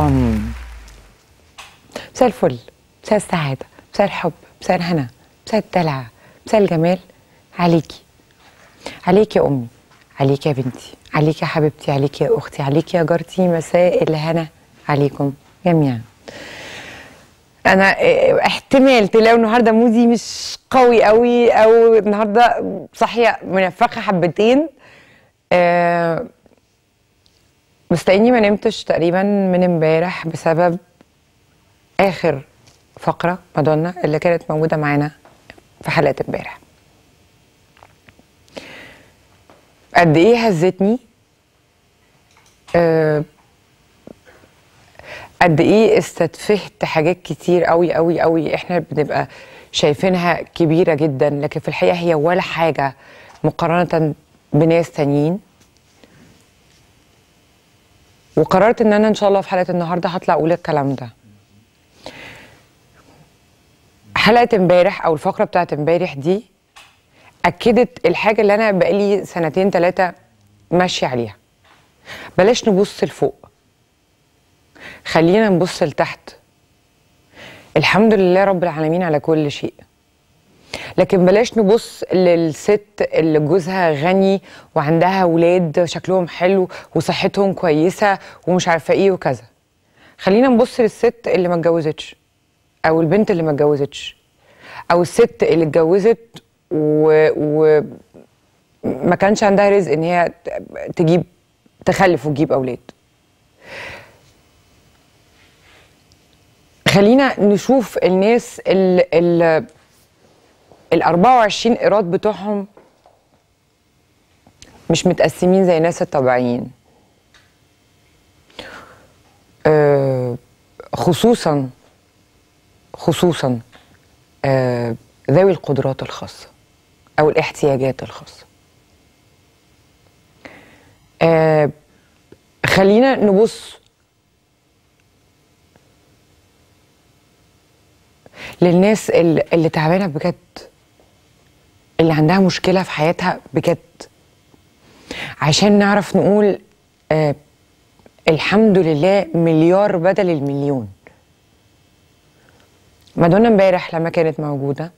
مساء الفل مساء السعاده مساء الحب مساء الهنا مساء الدلع مساء الجمال عليكي عليك يا امي عليك يا بنتي عليك يا حبيبتي عليك يا اختي عليك يا جارتي مساء الهنا عليكم جميعا انا آه، احتمال تلاقوا النهارده مودي مش قوي قوي او النهارده صاحيه منفخه حبتين أه بس تلاقيني ما نمتش تقريبا من امبارح بسبب اخر فقره مادونا اللي كانت موجوده معانا في حلقه امبارح قد ايه هزتني أه قد ايه استتفهت حاجات كتير قوي قوي قوي احنا بنبقى شايفينها كبيره جدا لكن في الحقيقه هي ولا حاجه مقارنه بناس تانيين وقررت ان انا ان شاء الله في حلقه النهارده هطلع اقول الكلام ده حلقه امبارح او الفقره بتاعت امبارح دي اكدت الحاجه اللي انا بقالي سنتين ثلاثه ماشيه عليها بلاش نبص لفوق خلينا نبص لتحت الحمد لله رب العالمين على كل شيء لكن بلاش نبص للست اللي جوزها غني وعندها ولاد شكلهم حلو وصحتهم كويسه ومش عارفه ايه وكذا خلينا نبص للست اللي ما اتجوزتش او البنت اللي ما اتجوزتش او الست اللي اتجوزت و, و... ما كانش عندها رزق ان هي تجيب تخلف وتجيب اولاد خلينا نشوف الناس اللي, اللي ال 24 ايراد بتوعهم مش متقسمين زي الناس الطبيعيين آه، خصوصا خصوصا آه، ذوي القدرات الخاصه او الاحتياجات الخاصه آه، خلينا نبص للناس اللي تعبانه بجد اللي عندها مشكله في حياتها بجد عشان نعرف نقول آه الحمد لله مليار بدل المليون مادونا امبارح لما كانت موجوده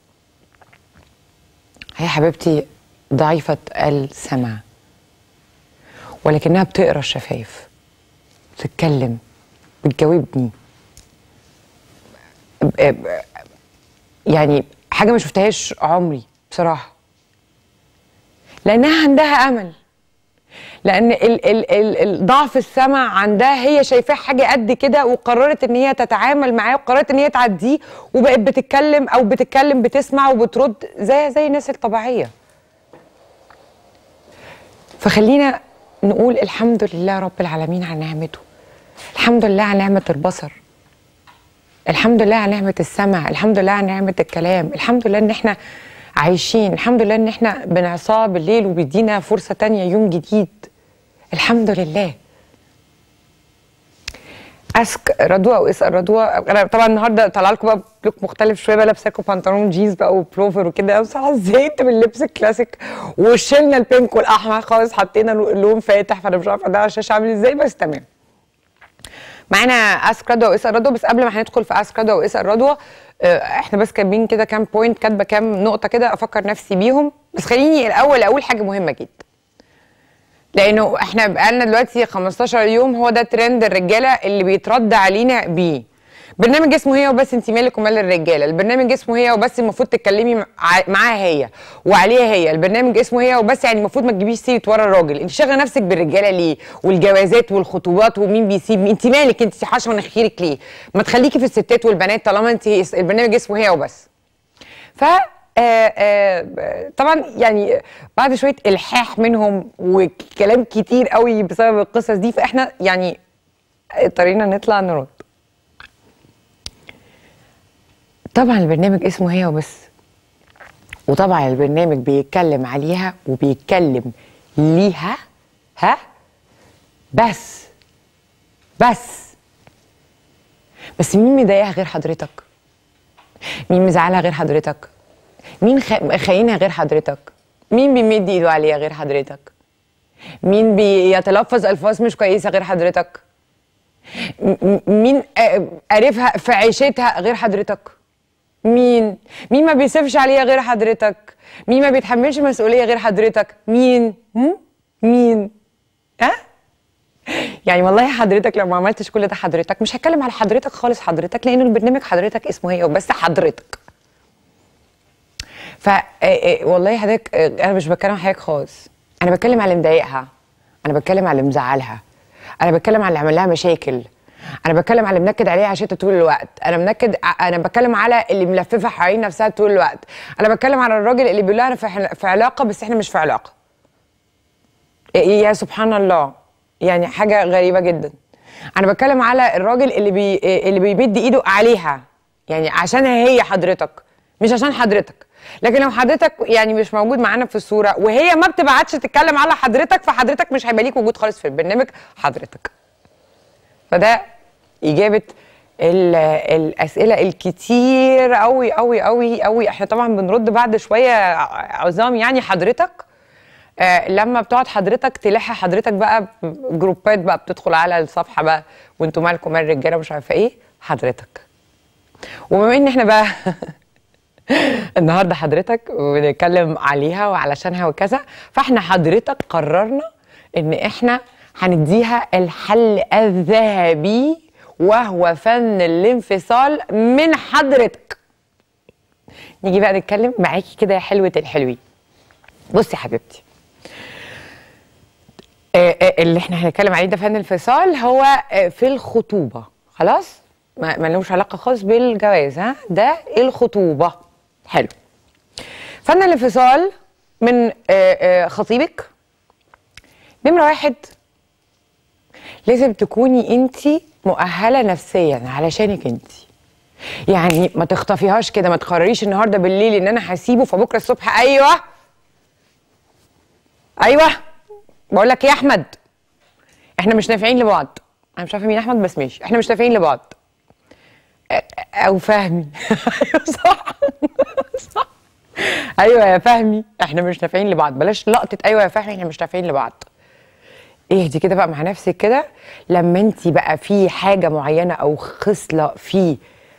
هي حبيبتي ضعيفه السمع ولكنها بتقرا الشفايف بتتكلم بتجاوبني آه، يعني حاجه ما شفتهاش عمري بصراحه لانها عندها امل لان ال ال ال ال ضعف السمع عندها هي شايفاه حاجه قد كده وقررت ان هي تتعامل معاه وقررت ان هي تعديه وبقت بتتكلم او بتتكلم بتسمع وبترد زي زي الناس الطبيعيه فخلينا نقول الحمد لله رب العالمين على نعمته الحمد لله على نعمه البصر الحمد لله على نعمه السمع الحمد لله على نعمه الكلام الحمد لله ان احنا عايشين الحمد لله ان احنا بنعصاه بالليل وبيدينا فرصه تانية يوم جديد الحمد لله اسك رضوى او اسال رضوى انا طبعا النهارده طالعه لكم بقى لوك مختلف شويه بقى لابساكم بنطلون جينز بقى وبلوفر وكده بس انا زهقت من اللبس الكلاسيك وشلنا البينك والاحمر خالص حطينا لون فاتح فانا مش عارفه ده على الشاشه عامل ازاي بس تمام معانا اسك رضوى واسال رضوى بس قبل ما هندخل في اسك رضوى واسال آه، رضوى احنا بس كاتبين كده كام بوينت كاتبه كام نقطه كده افكر نفسي بيهم بس خليني الاول اقول حاجه مهمه جدا لانه احنا بقالنا دلوقتي 15 يوم هو ده ترند الرجاله اللي بيترد علينا بيه برنامج اسمه هي وبس انت مالك ومال الرجاله البرنامج اسمه هي وبس المفروض تتكلمي معاها هي وعليها هي البرنامج اسمه هي وبس يعني المفروض ما تجيبيش سيره ورا الراجل انت شاغله نفسك بالرجاله ليه والجوازات والخطوبات ومين بيسيب انت مالك انت حاشه خيرك ليه ما تخليكي في الستات والبنات طالما انت البرنامج اسمه هي وبس ف آآ آه، آآ آه، طبعا يعني بعد شويه الحاح منهم وكلام كتير قوي بسبب القصص دي فاحنا يعني اضطرينا نطلع نرد طبعا البرنامج اسمه هي وبس وطبعا البرنامج بيتكلم عليها وبيتكلم ليها ها بس بس بس مين مضايقها غير حضرتك مين مزعلها غير حضرتك مين خاينها غير حضرتك مين بيمد ايده عليها غير حضرتك مين بيتلفظ الفاظ مش كويسه غير حضرتك مين قارفها في عيشتها غير حضرتك مين مين ما بيسفش عليها غير حضرتك مين ما بيتحملش مسؤوليه غير حضرتك مين هم؟ مين ها يعني والله حضرتك لو ما عملتش كل ده حضرتك مش هتكلم على حضرتك خالص حضرتك لأن البرنامج حضرتك اسمه هي إيه؟ وبس حضرتك ف آه، آه، والله حضرتك آه، انا مش بتكلم حضرتك خالص انا بتكلم على اللي مضايقها انا بتكلم على اللي مزعلها انا بتكلم على اللي عمل لها مشاكل انا بتكلم على اللي منكد عليها عشان طول الوقت انا منكد انا بتكلم على اللي ملففه حوالين نفسها طول الوقت انا بتكلم على الراجل اللي بيقول انا في علاقه بس احنا مش في علاقه إيه، إيه، يا سبحان الله يعني حاجه غريبه جدا انا بتكلم على الراجل اللي بي إيه، اللي بيمد ايده عليها يعني عشان هي حضرتك مش عشان حضرتك لكن لو حضرتك يعني مش موجود معانا في الصوره وهي ما بتبعتش تتكلم على حضرتك فحضرتك مش هيبقى ليك وجود خالص في البرنامج حضرتك فده اجابه الاسئله الكتير قوي قوي قوي قوي احنا طبعا بنرد بعد شويه عظام يعني حضرتك آه لما بتقعد حضرتك تلح حضرتك بقى جروبات بقى بتدخل على الصفحه بقى وانتوا مالكم مال الرجاله مش عارفه ايه حضرتك وبما ان احنا بقى النهارده حضرتك بنتكلم عليها وعلشانها وكذا فاحنا حضرتك قررنا ان احنا هنديها الحل الذهبي وهو فن الانفصال من حضرتك نيجي بقى نتكلم معاكي كده يا حلوه الحلوين بصي يا حبيبتي آه، آه، اللي احنا هنتكلم عليه ده فن الانفصال هو آه، في الخطوبه خلاص ما لهمش علاقه خالص بالجواز ها ده الخطوبه حلو فن الانفصال من خطيبك نمره واحد لازم تكوني انت مؤهله نفسيا علشانك انت يعني ما تخطفيهاش كده ما تقرريش النهارده بالليل ان انا هسيبه فبكره الصبح ايوه ايوه بقول لك إيه يا احمد احنا مش نافعين لبعض انا مش عارفه مين احمد بس ماشي احنا مش نافعين لبعض او فهمي صح صح ايوه يا فهمي احنا مش نافعين لبعض بلاش لقطه ايوه يا فهمي احنا مش نافعين لبعض اهدي كده بقى مع نفسك كده لما انت بقى في حاجه معينه او خصله في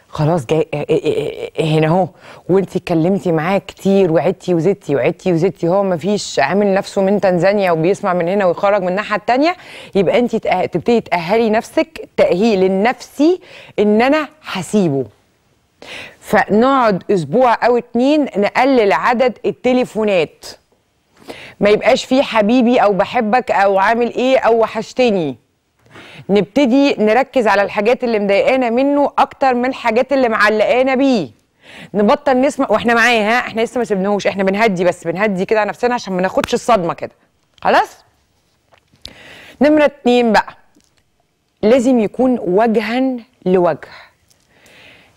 خلاص جاي إيه، إيه، إيه، هنا اهو وانت اتكلمتي معاه كتير وعدتي وزدتي وعدتي وزدتي هو ما فيش عامل نفسه من تنزانيا وبيسمع من هنا ويخرج من الناحيه الثانيه يبقى انت تبتدي تاهلي نفسك تاهيل النفسي ان انا هسيبه فنقعد اسبوع او اتنين نقلل عدد التليفونات ما يبقاش فيه حبيبي او بحبك او عامل ايه او وحشتني نبتدي نركز على الحاجات اللي مضايقانا منه اكتر من الحاجات اللي معلقانا بيه نبطل نسمع واحنا معاه ها احنا لسه ما سيبناهوش احنا بنهدي بس بنهدي كده على نفسنا عشان ما ناخدش الصدمه كده خلاص نمره اتنين بقى لازم يكون وجها لوجه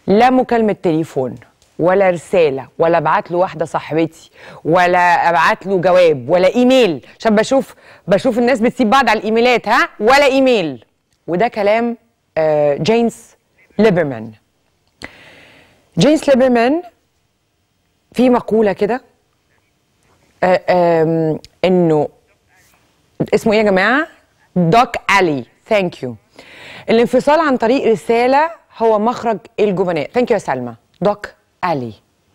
لا مكالمه تليفون ولا رساله ولا ابعت له واحده صاحبتي ولا ابعت له جواب ولا ايميل عشان بشوف بشوف الناس بتسيب بعض على الايميلات ها ولا ايميل وده كلام آه، جينس ليبرمان جينس ليبرمان في مقوله كده آه، انه اسمه ايه يا جماعه دوك الي ثانك يو الانفصال عن طريق رساله هو مخرج الجبناء ثانك يو يا سلمى دوك علي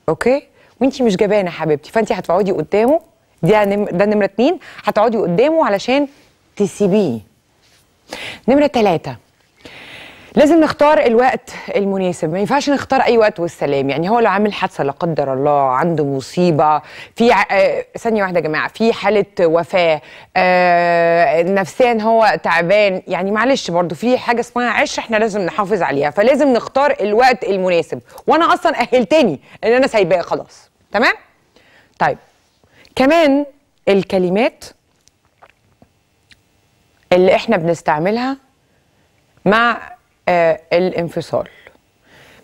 اوكي وانت مش جبانه حبيبتي فانت هتقعدي قدامه دي ده نمره اتنين هتقعدي قدامه علشان تسيبيه نمره ثلاثه لازم نختار الوقت المناسب ما ينفعش نختار اي وقت والسلام يعني هو لو عامل حادثه لا قدر الله عنده مصيبه في آه، ثانيه واحده يا جماعه في حاله وفاه آه... نفسيا هو تعبان يعني معلش برضو في حاجه اسمها عش احنا لازم نحافظ عليها فلازم نختار الوقت المناسب وانا اصلا اهلتني ان انا سايباه خلاص تمام طيب كمان الكلمات اللي احنا بنستعملها مع آه الانفصال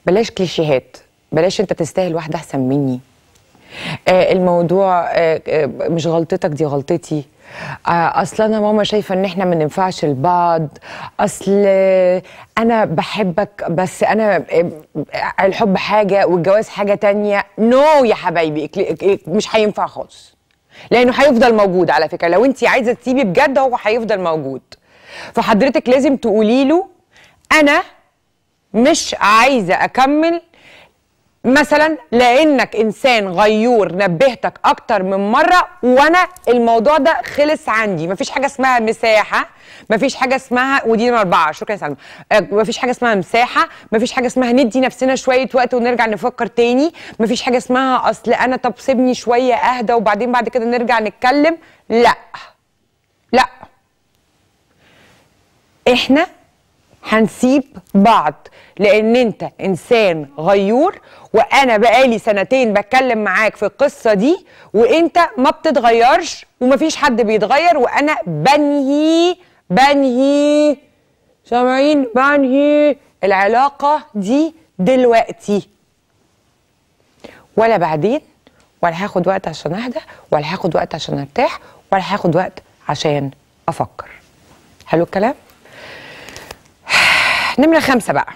بلاش كليشيهات بلاش انت تستاهل واحده احسن مني آه الموضوع آه،, آه مش غلطتك دي غلطتي آه اصل انا ماما شايفه ان احنا ما ننفعش لبعض اصل انا بحبك بس انا آه، الحب حاجه والجواز حاجه تانية نو يا حبايبي مش هينفع خالص لانه هيفضل موجود على فكره لو انت عايزه تسيبي بجد هو هيفضل موجود فحضرتك لازم تقولي له انا مش عايزه اكمل مثلا لانك انسان غيور نبهتك اكتر من مره وانا الموضوع ده خلص عندي مفيش حاجه اسمها مساحه مفيش حاجه اسمها ودي اربعه شكرا يا سلمى آه، مفيش حاجه اسمها مساحه مفيش حاجه اسمها ندي نفسنا شويه وقت ونرجع نفكر تاني مفيش حاجه اسمها اصل انا طب سيبني شويه اهدى وبعدين بعد كده نرجع نتكلم لا لا احنا هنسيب بعض لان انت انسان غيور وانا بقالي سنتين بتكلم معاك في القصه دي وانت ما بتتغيرش ومفيش حد بيتغير وانا بنهي بنهي سامعين بنهي العلاقه دي دلوقتي ولا بعدين ولا هاخد وقت عشان اهدى ولا هاخد وقت عشان ارتاح ولا هاخد وقت عشان افكر حلو الكلام نمره خمسه بقى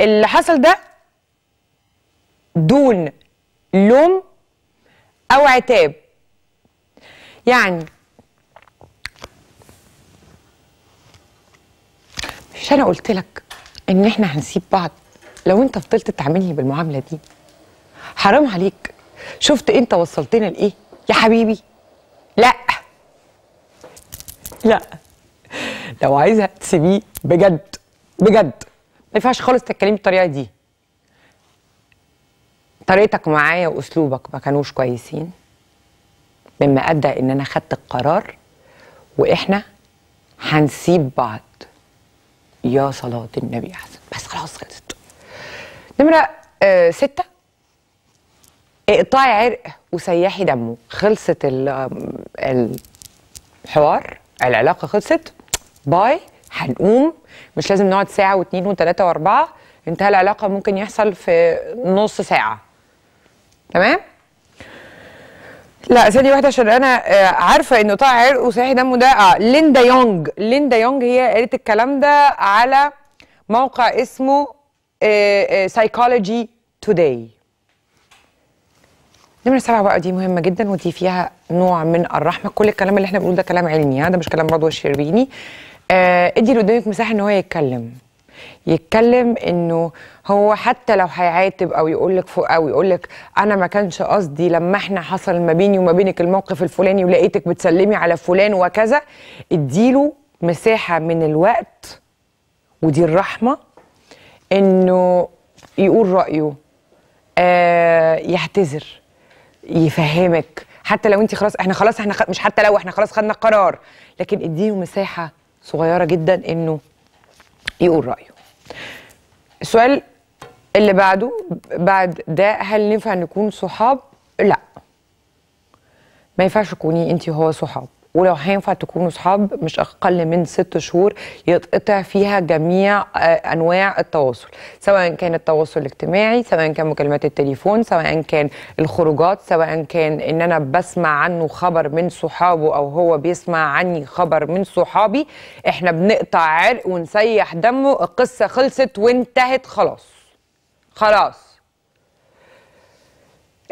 اللي حصل ده دون لوم او عتاب يعني مش انا قلت لك ان احنا هنسيب بعض لو انت فضلت تعاملني بالمعامله دي حرام عليك شفت انت وصلتنا لايه يا حبيبي لا لا لو عايزه تسيبيه بجد بجد ما ينفعش خالص تتكلمي بالطريقه دي طريقتك معايا واسلوبك ما كانوش كويسين مما ادى ان انا خدت القرار واحنا هنسيب بعض يا صلاه النبي احسن بس خلاص خلصت نمره آه سته اقطعي عرق وسيحي دمه خلصت الحوار العلاقه خلصت باي هنقوم مش لازم نقعد ساعه واتنين وتلاته واربعه انتهى العلاقه ممكن يحصل في نص ساعه تمام لا ثانية واحدة عشان أنا آه، عارفة إن قطاع عرق وصحي دمه ده آه ليندا يونج ليندا يونج هي قالت الكلام ده على موقع اسمه سايكولوجي آه، توداي آه، نمرة سبعة بقى دي مهمة جدا ودي فيها نوع من الرحمة كل الكلام اللي احنا بنقوله ده كلام علمي ده مش كلام رضوى الشربيني آه ادي اللي قدامك مساحه ان هو يتكلم يتكلم انه هو حتى لو هيعاتب او يقول لك فوق او يقول لك انا ما كانش قصدي لما احنا حصل ما بيني وما بينك الموقف الفلاني ولقيتك بتسلمي على فلان وكذا اديله مساحه من الوقت ودي الرحمه انه يقول رايه آه يعتذر يفهمك حتى لو انت خلاص احنا خلاص احنا خ... مش حتى لو احنا خلاص خدنا قرار لكن اديله مساحه صغيره جدا انه يقول رايه السؤال اللي بعده بعد ده هل ينفع نكون صحاب لا ما ينفعش تكوني انت وهو صحاب ولو هينفع تكونوا صحاب مش اقل من ست شهور يتقطع فيها جميع آه، انواع التواصل سواء كان التواصل الاجتماعي سواء كان مكالمات التليفون سواء كان الخروجات سواء كان ان انا بسمع عنه خبر من صحابه او هو بيسمع عني خبر من صحابي احنا بنقطع عرق ونسيح دمه القصه خلصت وانتهت خلاص خلاص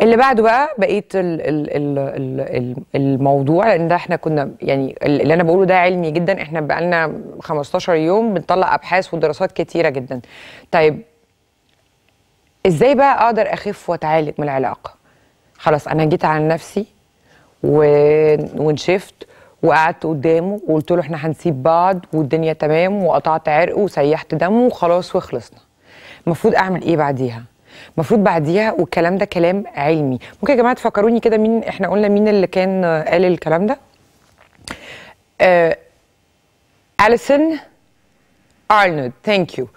اللي بعده بقى بقيت الـ الـ الـ الـ الموضوع لان ده احنا كنا يعني اللي انا بقوله ده علمي جدا احنا بقى لنا 15 يوم بنطلع ابحاث ودراسات كتيره جدا طيب ازاي بقى اقدر اخف واتعالج من العلاقه خلاص انا جيت على نفسي و... ونشفت وقعدت قدامه وقلت له احنا هنسيب بعض والدنيا تمام وقطعت عرقه وسيحت دمه وخلاص وخلصنا المفروض اعمل ايه بعديها المفروض بعديها والكلام ده كلام علمي ممكن يا جماعه تفكروني كده مين احنا قلنا مين اللي كان آه، قال الكلام ده آه، اليسون ارنولد ثانك آه، يو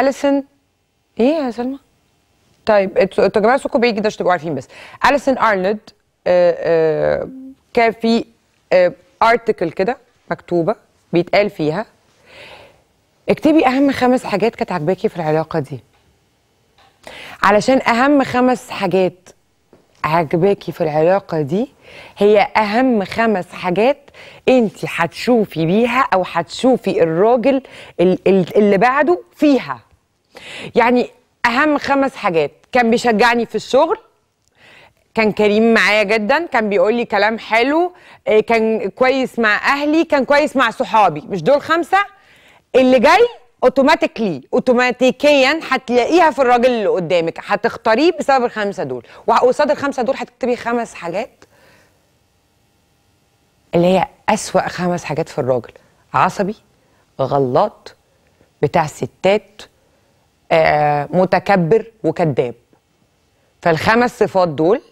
اليسون ايه يا سلمى طيب انتوا يا جماعه صوتكم بيجي ده عشان تبقوا عارفين بس اليسون ارنولد كان في ارتكل كده مكتوبه بيتقال فيها اكتبي اهم خمس حاجات كانت عاجباكي في العلاقه دي علشان اهم خمس حاجات عجباكي في العلاقه دي هي اهم خمس حاجات انت هتشوفي بيها او هتشوفي الراجل اللي بعده فيها يعني اهم خمس حاجات كان بيشجعني في الشغل كان كريم معايا جدا كان بيقول لي كلام حلو آه، كان كويس مع اهلي كان كويس مع صحابي مش دول خمسه اللي جاي اوتوماتيكلي اوتوماتيكيا هتلاقيها في الراجل اللي قدامك هتختاريه بسبب الخمسه دول وقصاد الخمسه دول هتكتبي خمس حاجات اللي هي اسوا خمس حاجات في الراجل عصبي غلط بتاع ستات آه، متكبر وكذاب فالخمس صفات دول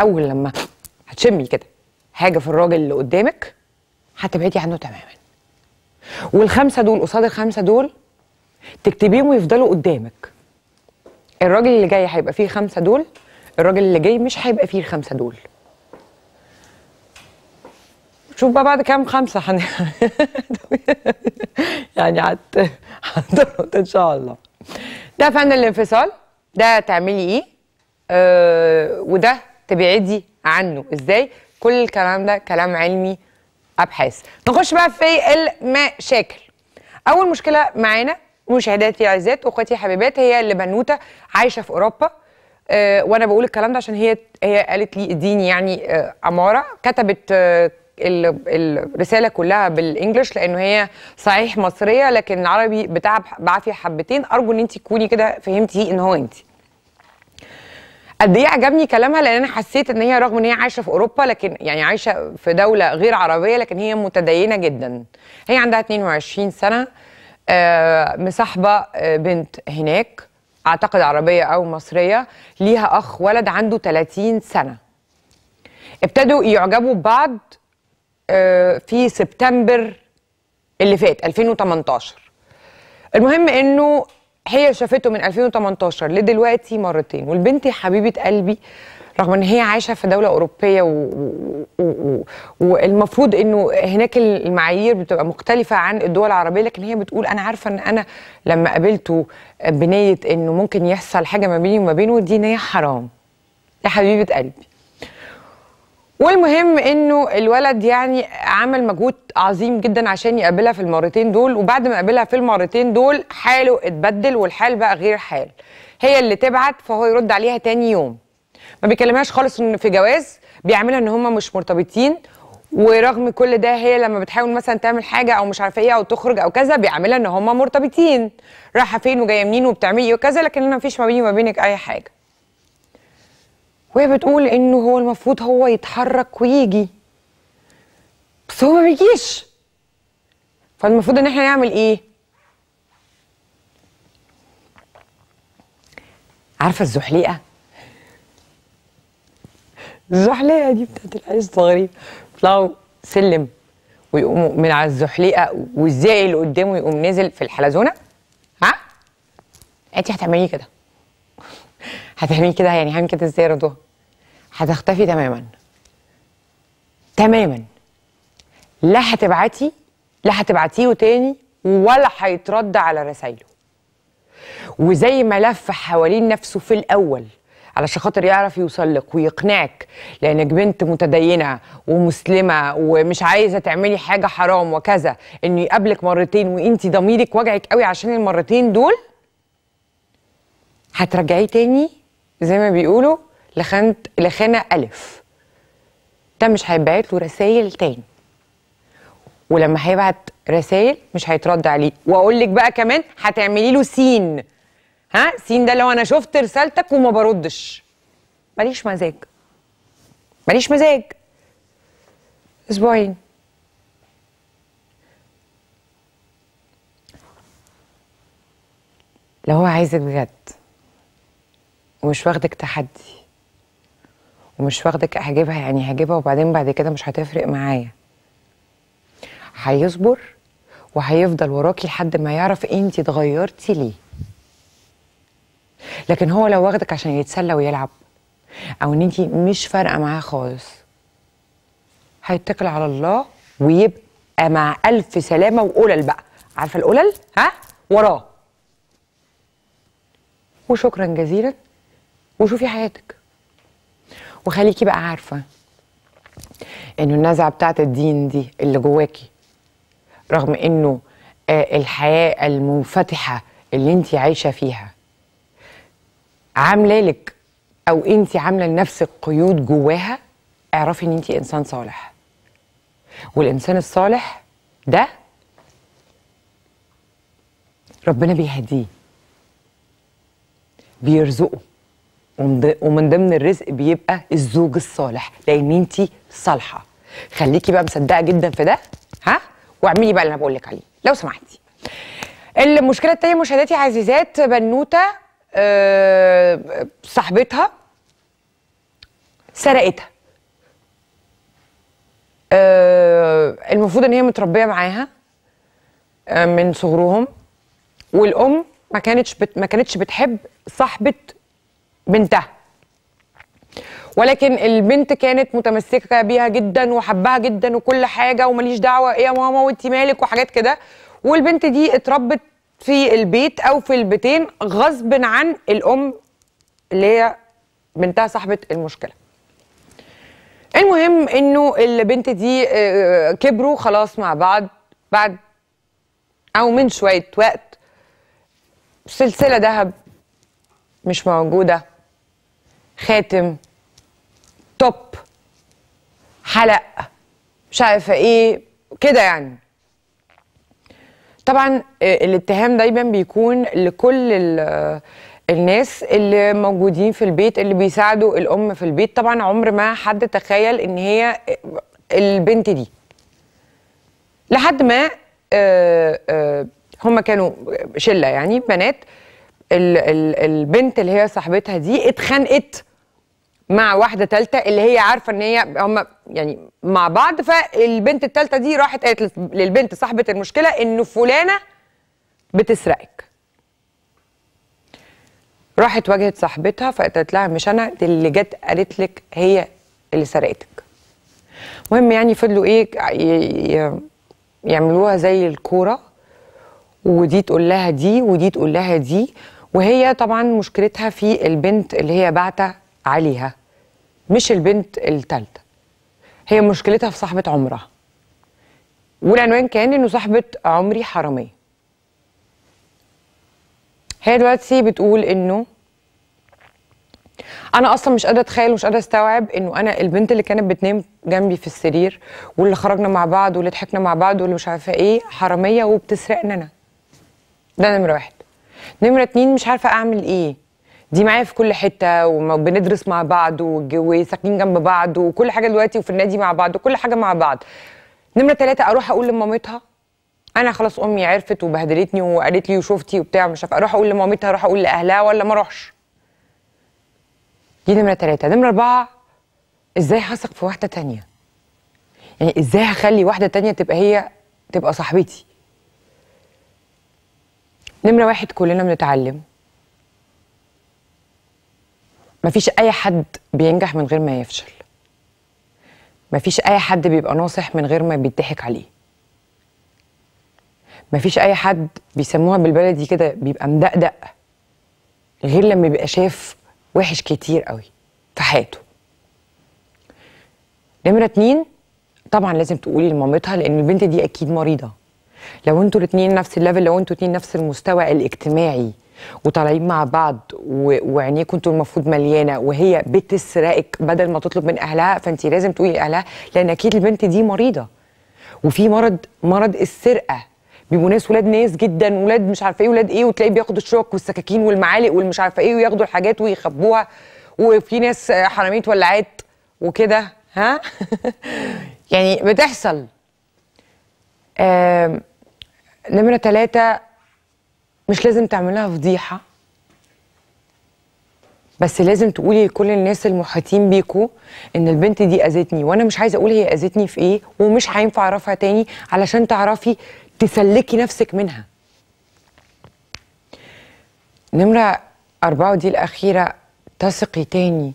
اول لما هتشمي كده حاجه في الراجل اللي قدامك هتبعدي عنه تماما والخمسه دول قصاد الخمسه دول تكتبيهم ويفضلوا قدامك الراجل اللي جاي هيبقى فيه خمسه دول الراجل اللي جاي مش هيبقى فيه الخمسه دول شوف بقى بعد كام خمسه حن... يعني حت... حت... ان شاء الله ده فن الانفصال ده تعملي ايه آه وده تبعدي عنه ازاي كل الكلام ده كلام علمي ابحاث نخش بقى في المشاكل اول مشكله معانا مشاهداتي عزات واخواتي حبيبات هي اللي بنوته عايشه في اوروبا أه وانا بقول الكلام ده عشان هي هي قالت لي اديني يعني أه اماره كتبت أه الرساله كلها بالانجلش لانه هي صحيح مصريه لكن العربي بتاعها بعافيه حبتين ارجو ان انت تكوني كده فهمتي ان هو انت قد ايه عجبني كلامها لان انا حسيت ان هي رغم ان هي عايشه في اوروبا لكن يعني عايشه في دوله غير عربيه لكن هي متدينه جدا هي عندها 22 سنه آه، مصاحبه آه، بنت هناك اعتقد عربيه او مصريه ليها اخ ولد عنده 30 سنه ابتدوا يعجبوا ببعض آه، في سبتمبر اللي فات 2018 المهم انه هي شافته من 2018 لدلوقتي مرتين والبنت حبيبه قلبي رغم ان هي عايشه في دوله اوروبيه و... و... و... والمفروض انه هناك المعايير بتبقى مختلفه عن الدول العربيه لكن هي بتقول انا عارفه ان انا لما قابلته بنيه انه ممكن يحصل حاجه ما بيني وما بينه دي نيه حرام يا حبيبه قلبي والمهم انه الولد يعني عمل مجهود عظيم جدا عشان يقابلها في المرتين دول وبعد ما قابلها في المرتين دول حاله اتبدل والحال بقى غير حال هي اللي تبعت فهو يرد عليها تاني يوم ما بيكلمهاش خالص في جواز بيعملها ان هم مش مرتبطين ورغم كل ده هي لما بتحاول مثلا تعمل حاجه او مش عارفه ايه او تخرج او كذا بيعملها ان هم مرتبطين رايحه فين وجايه منين وبتعملي ايه وكذا لكن انا مفيش ما بيني وما بينك اي حاجه وهي بتقول انه هو المفروض هو يتحرك ويجي بس هو ما بيجيش فالمفروض ان احنا نعمل ايه عارفه الزحليقه الزحليقه دي بتاعت العيش الصغير يطلعوا سلم ويقوموا من على الزحليقه وازاي اللي قدامه يقوم نازل في الحلزونه ها انت هتعملي كده هتعملي كده يعني هعمل كده ازاي يا رضوى هتختفي تماما تماما لا هتبعتي لا هتبعتيه تاني ولا هيترد على رسايله وزي ما لف حوالين نفسه في الاول علشان خاطر يعرف يوصل لك ويقنعك لانك بنت متدينه ومسلمه ومش عايزه تعملي حاجه حرام وكذا انه يقابلك مرتين وانت ضميرك وجعك قوي عشان المرتين دول هترجعيه تاني زي ما بيقولوا لخنت لخانة ألف ده مش هيبعت له رسايل تاني ولما هيبعت رسايل مش هيترد عليه واقول لك بقى كمان هتعملي له سين ها سين ده لو انا شفت رسالتك وما بردش ماليش مزاج ماليش مزاج اسبوعين لو هو عايزك بجد ومش واخدك تحدي ومش واخدك هجيبها يعني هجيبها وبعدين بعد كده مش هتفرق معايا هيصبر وهيفضل وراكي لحد ما يعرف انت اتغيرتي ليه لكن هو لو واخدك عشان يتسلى ويلعب او ان انت مش فارقه معاه خالص هيتكل على الله ويبقى مع الف سلامه وقلل بقى عارفه القلل ها وراه وشكرا جزيلا وشوفي حياتك وخليكي بقى عارفه انه النزعه بتاعت الدين دي اللي جواكي رغم انه آه، الحياه المنفتحه اللي انت عايشه فيها عامله لك او انت عامله لنفسك قيود جواها اعرفي ان انت انسان صالح والانسان الصالح ده ربنا بيهديه بيرزقه ومن ضمن الرزق بيبقى الزوج الصالح لان انت صالحه خليكي بقى مصدقه جدا في ده ها واعملي بقى اللي انا بقول لك عليه لو سمحتي المشكله الثانيه مشاهداتي عزيزات بنوته أه صاحبتها سرقتها أه المفروض ان هي متربيه معاها آه، من صغرهم والام ما كانتش بت ما كانتش بتحب صاحبه بنتها ولكن البنت كانت متمسكه بيها جدا وحبها جدا وكل حاجه ومليش دعوه ايه يا ماما وانت مالك وحاجات كده والبنت دي اتربت في البيت او في البيتين غصب عن الام اللي هي بنتها صاحبه المشكله المهم انه البنت دي آه، آه، كبروا خلاص مع بعض بعد او من شويه وقت سلسله ذهب مش موجوده خاتم توب حلق مش عارفه ايه كده يعني طبعا آه، الاتهام دايما بيكون لكل آه، الناس اللي موجودين في البيت اللي بيساعدوا الام في البيت طبعا عمر ما حد تخيل ان هي آه، البنت دي لحد ما هم كانوا شله يعني بنات البنت اللي هي صاحبتها دي اتخانقت مع واحده ثالثه اللي هي عارفه ان هي هم يعني مع بعض فالبنت الثالثه دي راحت قالت للبنت صاحبه المشكله انه فلانه بتسرقك راحت واجهت صاحبتها فقالت لها مش انا دي اللي جت قالت لك هي اللي سرقتك المهم يعني فضلوا ايه يعملوها زي الكوره ودي تقول لها دي ودي تقول لها دي وهي طبعا مشكلتها في البنت اللي هي بعتها عليها مش البنت التالتة هي مشكلتها في صاحبه عمرها والعنوان كان انه صاحبه عمري حراميه هي دلوقتي بتقول انه انا اصلا مش قادره اتخيل ومش قادره استوعب انه انا البنت اللي كانت بتنام جنبي في السرير واللي خرجنا مع بعض واللي ضحكنا مع بعض واللي مش عارفه ايه حراميه وبتسرقنا انا ده نمره واحد نمره اتنين مش عارفه اعمل ايه دي معايا في كل حته وبندرس مع بعض وساكنين جنب بعض وكل حاجه دلوقتي وفي النادي مع بعض وكل حاجه مع بعض نمره ثلاثه اروح اقول لمامتها انا خلاص امي عرفت وبهدلتني وقالت لي وشفتي وبتاع مش عارفه اروح اقول لمامتها اروح اقول لاهلها ولا ما اروحش دي نمره ثلاثه نمره اربعه ازاي هثق في واحده تانية يعني ازاي هخلي واحده تانية تبقى هي تبقى صاحبتي نمره واحد كلنا بنتعلم مفيش اي حد بينجح من غير ما يفشل مفيش اي حد بيبقى ناصح من غير ما بيضحك عليه مفيش اي حد بيسموها بالبلدي كده بيبقى مدقدق غير لما بيبقى شاف وحش كتير قوي في حياته نمره اتنين طبعا لازم تقولي لمامتها لان البنت دي اكيد مريضه لو انتوا الاتنين نفس الليفل لو انتوا الاتنين نفس المستوى الاجتماعي وطالعين مع بعض وعينيه انتوا المفروض مليانه وهي بتسرقك بدل ما تطلب من اهلها فانت لازم تقولي لاهلها لان اكيد البنت دي مريضه وفي مرض مرض السرقه بيبقوا ناس ولاد ناس جدا ولاد مش عارفه ايه ولاد ايه وتلاقي بياخدوا الشوك والسكاكين والمعالق والمش عارفه ايه وياخدوا الحاجات ويخبوها وفي ناس حراميه ولعات وكده ها يعني بتحصل نمره ثلاثه مش لازم تعملها فضيحه بس لازم تقولي لكل الناس المحيطين بيكوا ان البنت دي اذتني وانا مش عايزه اقول هي اذتني في ايه ومش هينفع اعرفها تاني علشان تعرفي تسلكي نفسك منها نمره أربعة دي الأخيرة تثقي تاني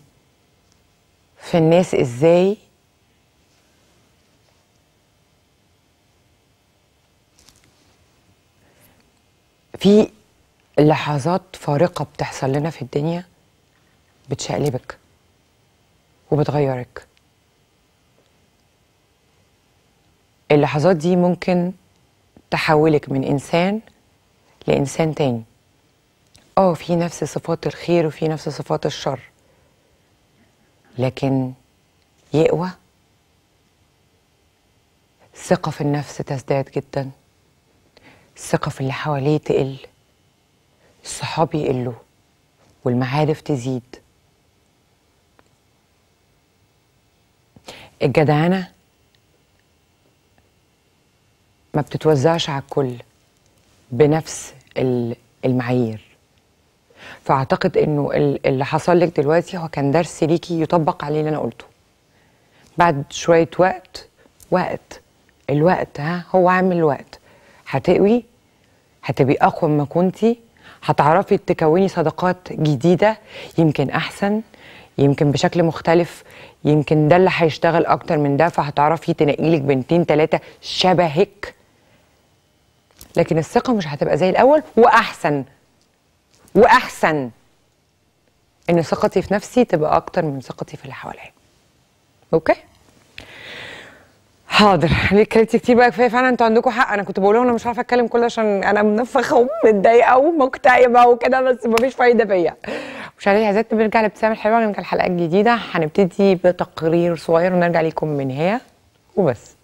في الناس إزاي في لحظات فارقه بتحصل لنا في الدنيا بتشقلبك وبتغيرك اللحظات دي ممكن تحولك من انسان لانسان تاني اه في نفس صفات الخير وفي نفس صفات الشر لكن يقوى ثقه في النفس تزداد جدا الثقة في اللي حواليه تقل الصحاب يقلوا والمعارف تزيد الجدعنة ما بتتوزعش على الكل بنفس المعايير فاعتقد انه اللي حصل لك دلوقتي هو كان درس ليكي يطبق عليه اللي انا قلته بعد شويه وقت وقت الوقت ها هو عامل الوقت هتقوي هتبقي اقوى مما كنتي هتعرفي تكوني صداقات جديده يمكن احسن يمكن بشكل مختلف يمكن ده اللي هيشتغل اكتر من ده فهتعرفي تنقيلك بنتين تلاته شبهك لكن الثقه مش هتبقى زي الاول واحسن واحسن ان ثقتي في نفسي تبقى اكتر من ثقتي في اللي حواليا اوكي حاضر ليه كلمتي كتير بقى كفايه فعلا انتوا عندكم حق انا كنت بقول لهم انا مش عارفه اتكلم كله عشان انا منفخه ومتضايقه ومكتئبه وكده بس مفيش فايده فيا مش يا اعزائي بنرجع لابتسام الحلوه نرجع الحلقات الجديده هنبتدي بتقرير صغير ونرجع ليكم من هي وبس